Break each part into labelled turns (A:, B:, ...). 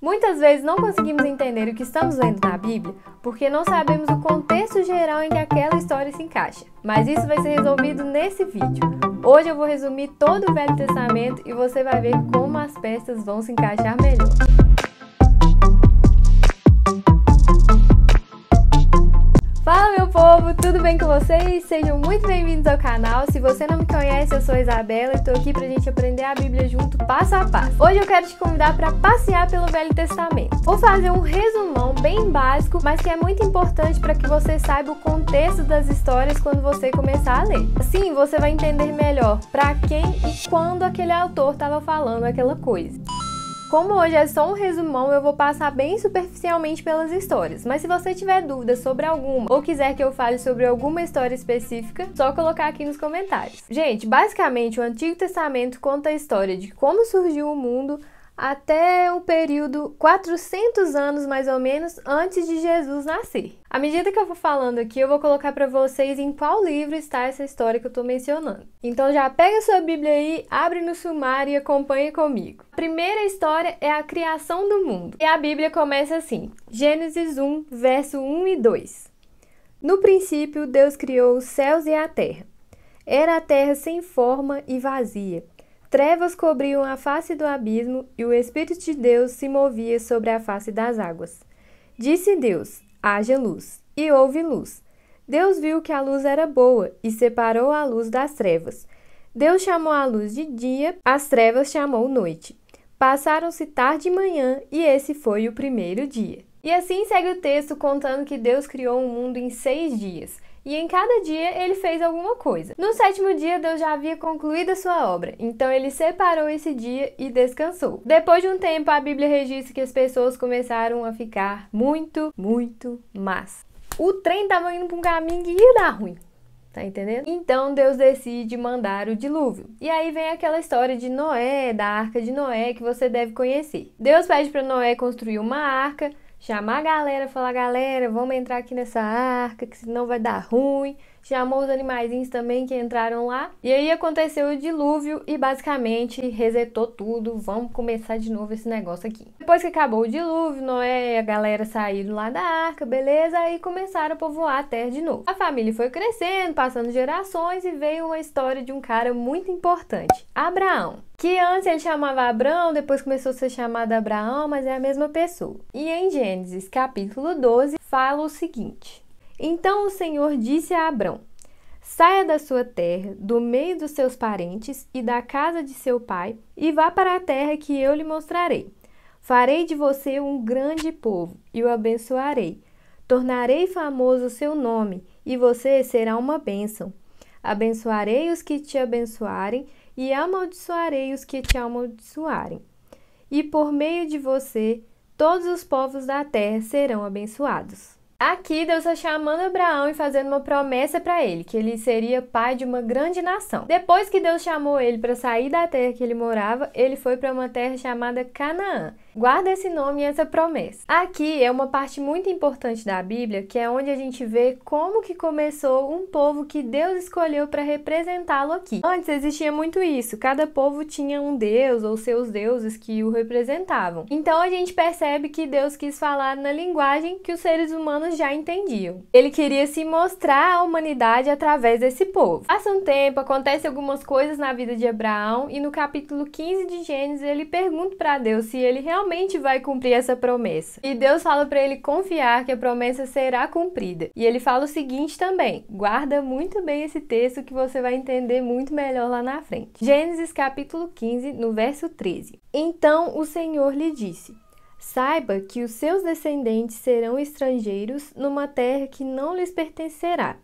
A: Muitas vezes não conseguimos entender o que estamos lendo na Bíblia porque não sabemos o contexto geral em que aquela história se encaixa. Mas isso vai ser resolvido nesse vídeo. Hoje eu vou resumir todo o Velho Testamento e você vai ver como as peças vão se encaixar melhor. Fala meu povo, tudo bem com vocês? Sejam muito bem-vindos ao canal. Se você não me conhece, eu sou Isabela e estou aqui pra gente aprender a Bíblia junto passo a passo. Hoje eu quero te convidar para passear pelo Velho Testamento. Vou fazer um resumão bem básico, mas que é muito importante para que você saiba o contexto das histórias quando você começar a ler. Assim você vai entender melhor para quem e quando aquele autor estava falando aquela coisa. Como hoje é só um resumão, eu vou passar bem superficialmente pelas histórias, mas se você tiver dúvidas sobre alguma ou quiser que eu fale sobre alguma história específica, só colocar aqui nos comentários. Gente, basicamente o Antigo Testamento conta a história de como surgiu o mundo, até o período 400 anos mais ou menos antes de Jesus nascer. À medida que eu vou falando aqui, eu vou colocar para vocês em qual livro está essa história que eu estou mencionando. Então já pega sua Bíblia aí, abre no sumário e acompanha comigo. A primeira história é a criação do mundo. E a Bíblia começa assim: Gênesis 1, verso 1 e 2. No princípio, Deus criou os céus e a terra. Era a terra sem forma e vazia, Trevas cobriam a face do abismo e o Espírito de Deus se movia sobre a face das águas. Disse Deus: Haja luz, e houve luz. Deus viu que a luz era boa e separou a luz das trevas. Deus chamou a luz de dia, as trevas chamou noite. Passaram-se tarde e manhã, e esse foi o primeiro dia. E assim segue o texto contando que Deus criou o um mundo em seis dias e em cada dia ele fez alguma coisa. No sétimo dia, Deus já havia concluído a sua obra, então ele separou esse dia e descansou. Depois de um tempo, a Bíblia registra que as pessoas começaram a ficar muito, muito más. O trem estava indo para um caminho que ia dar ruim. Tá entendendo? Então Deus decide mandar o dilúvio. E aí vem aquela história de Noé, da arca de Noé, que você deve conhecer. Deus pede para Noé construir uma arca chamar a galera, falar, galera, vamos entrar aqui nessa arca, que senão vai dar ruim chamou os animaizinhos também que entraram lá. E aí aconteceu o dilúvio e basicamente resetou tudo. Vamos começar de novo esse negócio aqui. Depois que acabou o dilúvio, Noé e a galera saíram lá da arca, beleza? e começaram a povoar a terra de novo. A família foi crescendo, passando gerações e veio uma história de um cara muito importante, Abraão. Que antes ele chamava Abraão, depois começou a ser chamado Abraão, mas é a mesma pessoa. E em Gênesis capítulo 12 fala o seguinte: então o Senhor disse a Abrão: Saia da sua terra, do meio dos seus parentes e da casa de seu pai, e vá para a terra que eu lhe mostrarei. Farei de você um grande povo e o abençoarei. Tornarei famoso o seu nome, e você será uma bênção. Abençoarei os que te abençoarem, e amaldiçoarei os que te amaldiçoarem. E por meio de você, todos os povos da terra serão abençoados. Aqui Deus está chamando Abraão e fazendo uma promessa para ele, que ele seria pai de uma grande nação. Depois que Deus chamou ele para sair da terra que ele morava, ele foi para uma terra chamada Canaã. Guarda esse nome e essa promessa. Aqui é uma parte muito importante da Bíblia, que é onde a gente vê como que começou um povo que Deus escolheu para representá-lo aqui. Antes existia muito isso, cada povo tinha um deus ou seus deuses que o representavam. Então a gente percebe que Deus quis falar na linguagem que os seres humanos já entendiam. Ele queria se mostrar à humanidade através desse povo. Passa um tempo, acontece algumas coisas na vida de Abraão e no capítulo 15 de Gênesis ele pergunta para Deus se ele realmente realmente vai cumprir essa promessa. E Deus fala para ele confiar que a promessa será cumprida. E ele fala o seguinte também: guarda muito bem esse texto que você vai entender muito melhor lá na frente. Gênesis capítulo 15, no verso 13. Então o Senhor lhe disse: Saiba que os seus descendentes serão estrangeiros numa terra que não lhes pertencerá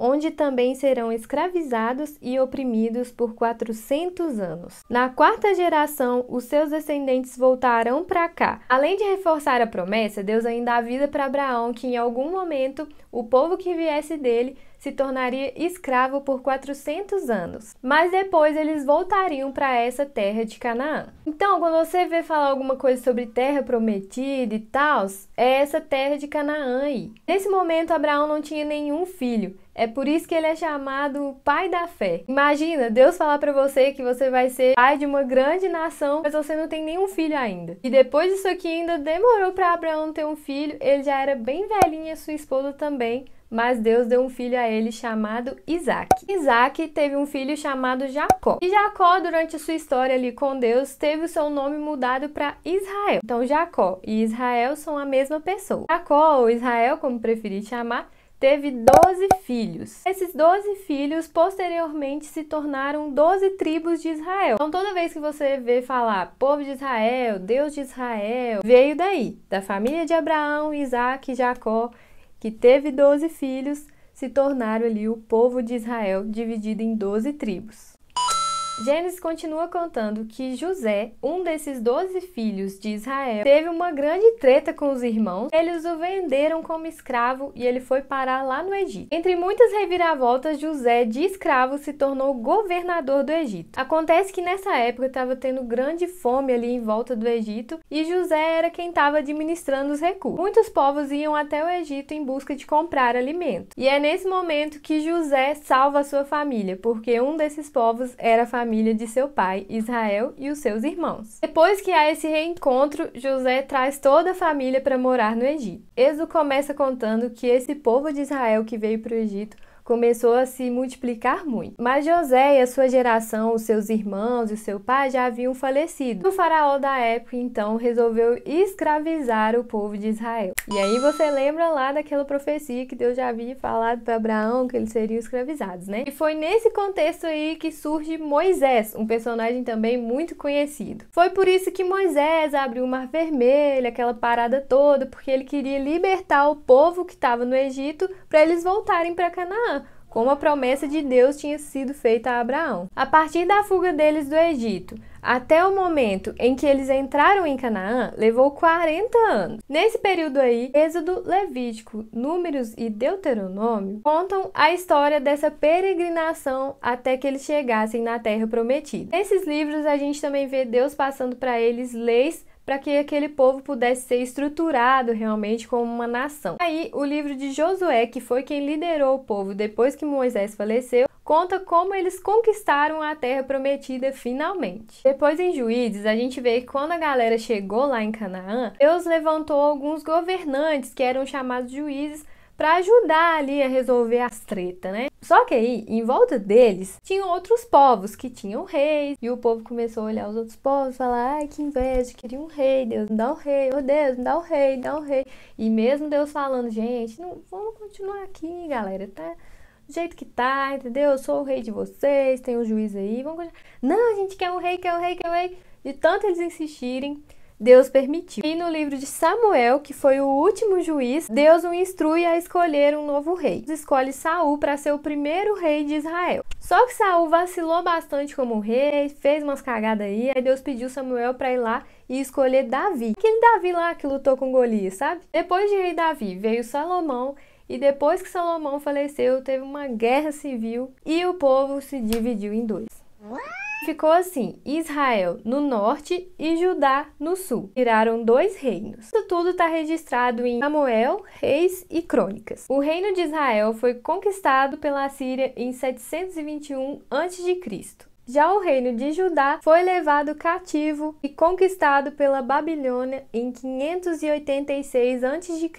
A: onde também serão escravizados e oprimidos por 400 anos. Na quarta geração, os seus descendentes voltarão para cá. Além de reforçar a promessa, Deus ainda avisa para Abraão que em algum momento o povo que viesse dele se tornaria escravo por 400 anos, mas depois eles voltariam para essa terra de Canaã. Então, quando você vê falar alguma coisa sobre terra prometida e tal, é essa terra de Canaã aí. Nesse momento, Abraão não tinha nenhum filho, é por isso que ele é chamado pai da fé. Imagina, Deus falar para você que você vai ser pai de uma grande nação, mas você não tem nenhum filho ainda. E depois disso aqui ainda demorou para Abraão ter um filho, ele já era bem velhinho e sua esposa também mas Deus deu um filho a ele chamado Isaac. Isaac teve um filho chamado Jacó. E Jacó, durante sua história ali com Deus, teve o seu nome mudado para Israel. Então, Jacó e Israel são a mesma pessoa. Jacó, ou Israel, como preferir chamar, teve 12 filhos. Esses 12 filhos posteriormente se tornaram 12 tribos de Israel. Então toda vez que você vê falar povo de Israel, Deus de Israel, veio daí, da família de Abraão, Isaac, Jacó que teve doze filhos, se tornaram ali o povo de Israel dividido em doze tribos. Gênesis continua contando que José, um desses doze filhos de Israel, teve uma grande treta com os irmãos. Eles o venderam como escravo e ele foi parar lá no Egito. Entre muitas reviravoltas, José, de escravo, se tornou governador do Egito. Acontece que nessa época estava tendo grande fome ali em volta do Egito e José era quem estava administrando os recursos. Muitos povos iam até o Egito em busca de comprar alimento. E é nesse momento que José salva a sua família, porque um desses povos era a família família de seu pai, Israel, e os seus irmãos. Depois que há esse reencontro, José traz toda a família para morar no Egito. Êxodo começa contando que esse povo de Israel que veio para o Egito começou a se multiplicar muito. Mas José e a sua geração, os seus irmãos e o seu pai já haviam falecido. O faraó da época então resolveu escravizar o povo de Israel. E aí você lembra lá daquela profecia que Deus já havia falado para Abraão que eles seriam escravizados, né? E foi nesse contexto aí que surge Moisés, um personagem também muito conhecido. Foi por isso que Moisés abriu o Mar Vermelho, aquela parada toda, porque ele queria libertar o povo que estava no Egito para eles voltarem para Canaã como a promessa de Deus tinha sido feita a Abraão. A partir da fuga deles do Egito, até o momento em que eles entraram em Canaã, levou 40 anos. Nesse período aí, Êxodo, Levítico, Números e Deuteronômio contam a história dessa peregrinação até que eles chegassem na terra prometida. Nesses livros a gente também vê Deus passando para eles leis para que aquele povo pudesse ser estruturado realmente como uma nação. Aí, o livro de Josué, que foi quem liderou o povo depois que Moisés faleceu, conta como eles conquistaram a terra prometida finalmente. Depois em Juízes, a gente vê que quando a galera chegou lá em Canaã, Deus levantou alguns governantes que eram chamados de juízes para ajudar ali a resolver as tretas, né? Só que aí, em volta deles, tinham outros povos que tinham reis, e o povo começou a olhar os outros povos e falar: ai, que inveja, queria um rei, Deus me dá um rei, oh Deus, me dá um rei, me dá um rei. E mesmo Deus falando: gente, não, vamos continuar aqui, galera, tá? Do jeito que tá, entendeu? Eu sou o rei de vocês, tem um juiz aí, vamos continuar. Não, a gente quer um rei, quer um rei, quer um rei. De tanto eles insistirem, Deus permitiu. E no livro de Samuel, que foi o último juiz, Deus o instrui a escolher um novo rei. Escolhe Saul para ser o primeiro rei de Israel. Só que Saul vacilou bastante como rei, fez umas cagadas aí, aí Deus pediu Samuel para ir lá e escolher Davi. Aquele Davi lá que lutou com Golias, sabe? Depois de rei Davi, veio Salomão e depois que Salomão faleceu, teve uma guerra civil e o povo se dividiu em dois. Ficou assim: Israel no norte e Judá no sul. Tiraram dois reinos. Isso tudo está registrado em Samuel, Reis e Crônicas. O reino de Israel foi conquistado pela Síria em 721 a.C. Já o reino de Judá foi levado cativo e conquistado pela Babilônia em 586 a.C.,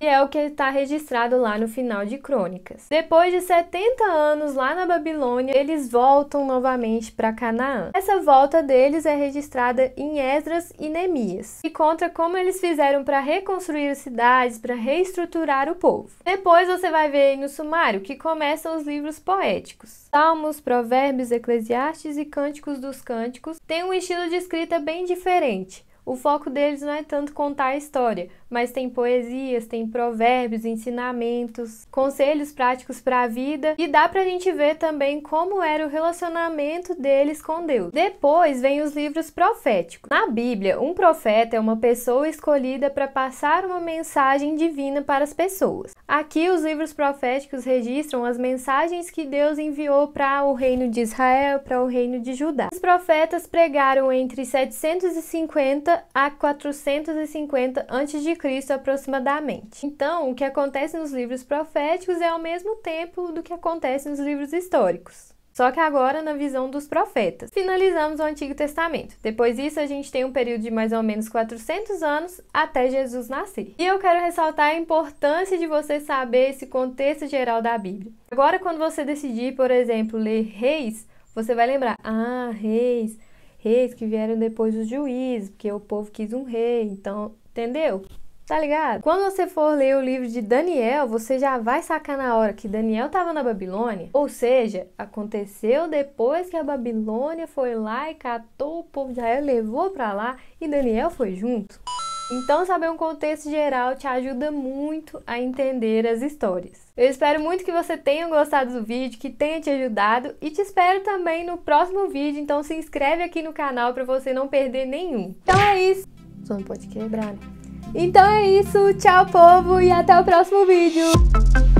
A: e é o que está registrado lá no final de Crônicas. Depois de 70 anos lá na Babilônia, eles voltam novamente para Canaã. Essa volta deles é registrada em Esdras e Neemias, e conta como eles fizeram para reconstruir as cidades, para reestruturar o povo. Depois você vai ver aí no sumário que começam os livros poéticos: Salmos, Provérbios, Eclesiastes e Cânticos dos Cânticos, tem um estilo de escrita bem diferente. O foco deles não é tanto contar a história, mas tem poesias, tem provérbios, ensinamentos, conselhos práticos para a vida e dá para a gente ver também como era o relacionamento deles com Deus. Depois vem os livros proféticos. Na Bíblia, um profeta é uma pessoa escolhida para passar uma mensagem divina para as pessoas. Aqui os livros proféticos registram as mensagens que Deus enviou para o reino de Israel, para o reino de Judá. Os profetas pregaram entre 750 a 450 a.C. aproximadamente. Então, o que acontece nos livros proféticos é ao mesmo tempo do que acontece nos livros históricos. Só que agora na visão dos profetas. Finalizamos o Antigo Testamento. Depois disso, a gente tem um período de mais ou menos 400 anos até Jesus nascer. E eu quero ressaltar a importância de você saber esse contexto geral da Bíblia. Agora, quando você decidir, por exemplo, ler Reis, você vai lembrar: ah, Reis reis que vieram depois dos juízes, porque o povo quis um rei, então, entendeu? Tá ligado? Quando você for ler o livro de Daniel, você já vai sacar na hora que Daniel estava na Babilônia, ou seja, aconteceu depois que a Babilônia foi lá e catou o povo de Israel, levou para lá e Daniel foi junto. Então, saber um contexto geral te ajuda muito a entender as histórias. Eu espero muito que você tenha gostado do vídeo, que tenha te ajudado e te espero também no próximo vídeo. Então, se inscreve aqui no canal para você não perder nenhum. Então é isso. Só não pode quebrar. Né? Então é isso. Tchau, povo, e até o próximo vídeo.